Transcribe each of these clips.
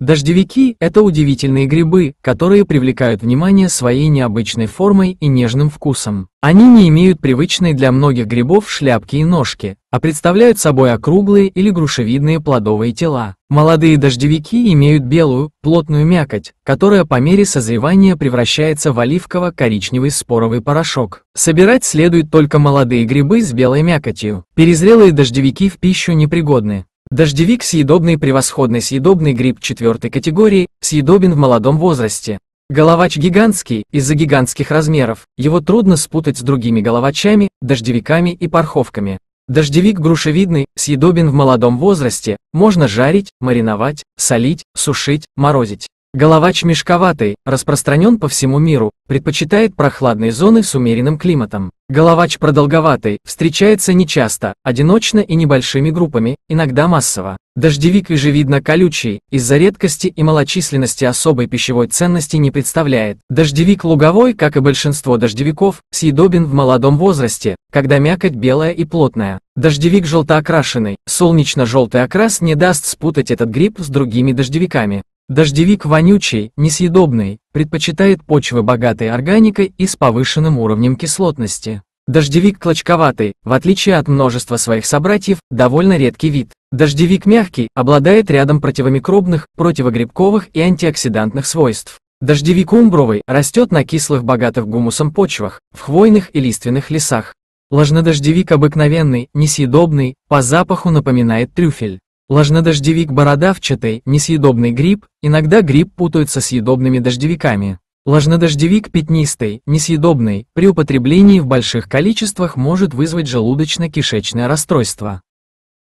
Дождевики – это удивительные грибы, которые привлекают внимание своей необычной формой и нежным вкусом. Они не имеют привычной для многих грибов шляпки и ножки, а представляют собой округлые или грушевидные плодовые тела. Молодые дождевики имеют белую, плотную мякоть, которая по мере созревания превращается в оливково-коричневый споровый порошок. Собирать следует только молодые грибы с белой мякотью. Перезрелые дождевики в пищу непригодны. Дождевик съедобный превосходный съедобный гриб четвертой категории, съедобен в молодом возрасте. Головач гигантский, из-за гигантских размеров, его трудно спутать с другими головачами, дождевиками и порховками. Дождевик грушевидный, съедобен в молодом возрасте, можно жарить, мариновать, солить, сушить, морозить. Головач мешковатый, распространен по всему миру, предпочитает прохладные зоны с умеренным климатом. Головач продолговатый, встречается нечасто, одиночно и небольшими группами, иногда массово. Дождевик и колючий, из-за редкости и малочисленности особой пищевой ценности не представляет. Дождевик луговой, как и большинство дождевиков, съедобен в молодом возрасте, когда мякоть белая и плотная. Дождевик желтоокрашенный, солнечно-желтый окрас не даст спутать этот гриб с другими дождевиками. Дождевик вонючий, несъедобный, предпочитает почвы богатой органикой и с повышенным уровнем кислотности. Дождевик клочковатый, в отличие от множества своих собратьев, довольно редкий вид. Дождевик мягкий, обладает рядом противомикробных, противогрибковых и антиоксидантных свойств. Дождевик умбровый растет на кислых богатых гумусом почвах, в хвойных и лиственных лесах. Ложнодождевик обыкновенный, несъедобный, по запаху напоминает трюфель. Ложнодождевик бородавчатый, несъедобный гриб, иногда гриб путаются с едобными дождевиками. Ложнодождевик пятнистый, несъедобный, при употреблении в больших количествах может вызвать желудочно-кишечное расстройство.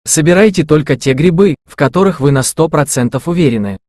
Собирайте только те грибы, в которых вы на 100% уверены.